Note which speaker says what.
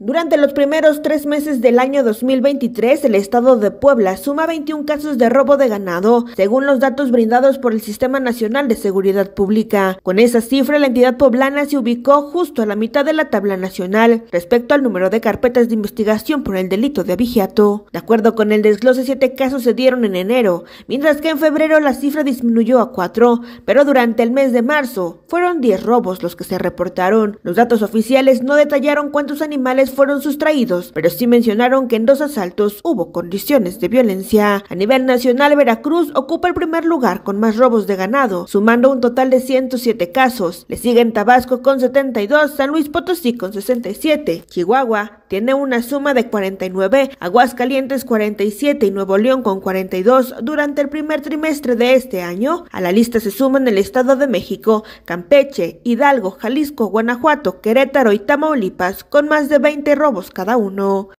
Speaker 1: Durante los primeros tres meses del año 2023, el estado de Puebla suma 21 casos de robo de ganado, según los datos brindados por el Sistema Nacional de Seguridad Pública. Con esa cifra, la entidad poblana se ubicó justo a la mitad de la tabla nacional respecto al número de carpetas de investigación por el delito de abigiato. De acuerdo con el desglose, siete casos se dieron en enero, mientras que en febrero la cifra disminuyó a cuatro, pero durante el mes de marzo fueron 10 robos los que se reportaron. Los datos oficiales no detallaron cuántos animales fueron sustraídos, pero sí mencionaron que en dos asaltos hubo condiciones de violencia. A nivel nacional, Veracruz ocupa el primer lugar con más robos de ganado, sumando un total de 107 casos. Le siguen Tabasco con 72, San Luis Potosí con 67, Chihuahua tiene una suma de 49, Aguascalientes 47 y Nuevo León con 42 durante el primer trimestre de este año. A la lista se suman el Estado de México, Campeche, Hidalgo, Jalisco, Guanajuato, Querétaro y Tamaulipas con más de 20
Speaker 2: robos cada uno